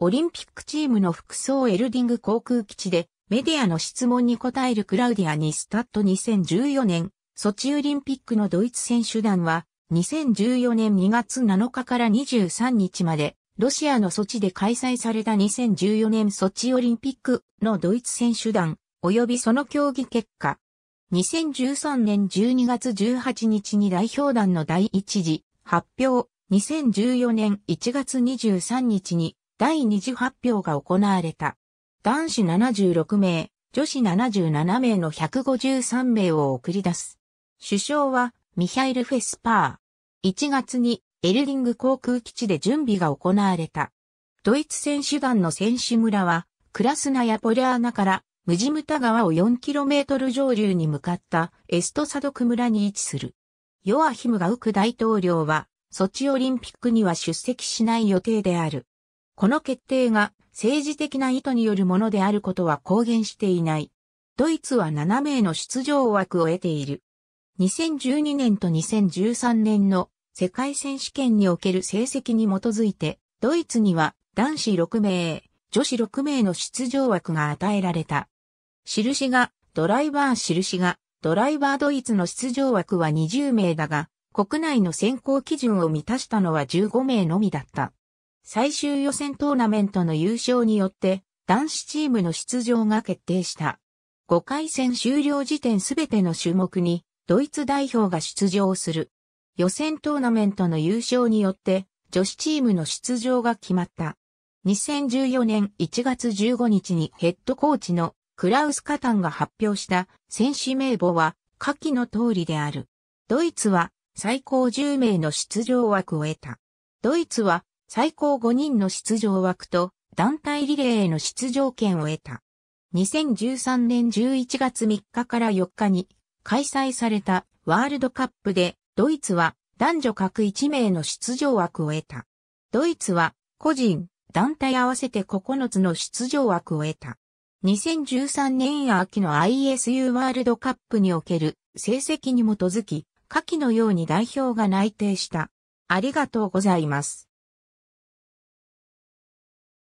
オリンピックチームの服装エルディング航空基地でメディアの質問に答えるクラウディア・ニスタット2014年、ソチオリンピックのドイツ選手団は、2014年2月7日から23日まで、ロシアのソチで開催された2014年ソチオリンピックのドイツ選手団、及びその競技結果。2013年12月18日に代表団の第一次発表、2014年1月23日に第二次発表が行われた。男子76名、女子77名の153名を送り出す。首相はミハイル・フェスパー。1月にエルリング航空基地で準備が行われた。ドイツ選手団の選手村はクラスナやポリャーナからムジムタ川を 4km 上流に向かったエストサドク村に位置する。ヨアヒムがウク大統領はソチオリンピックには出席しない予定である。この決定が政治的な意図によるものであることは公言していない。ドイツは7名の出場枠を得ている。2012年と2013年の世界選手権における成績に基づいて、ドイツには男子6名、女子6名の出場枠が与えられた。印が、ドライバー印が、ドライバードイツの出場枠は20名だが、国内の選考基準を満たしたのは15名のみだった。最終予選トーナメントの優勝によって男子チームの出場が決定した。5回戦終了時点すべての種目にドイツ代表が出場する。予選トーナメントの優勝によって女子チームの出場が決まった。2014年1月15日にヘッドコーチのクラウス・カタンが発表した選手名簿は下記の通りである。ドイツは最高10名の出場枠を得た。ドイツは最高5人の出場枠と団体リレーへの出場権を得た。2013年11月3日から4日に開催されたワールドカップでドイツは男女各1名の出場枠を得た。ドイツは個人、団体合わせて9つの出場枠を得た。2013年秋の ISU ワールドカップにおける成績に基づき、下記のように代表が内定した。ありがとうございます。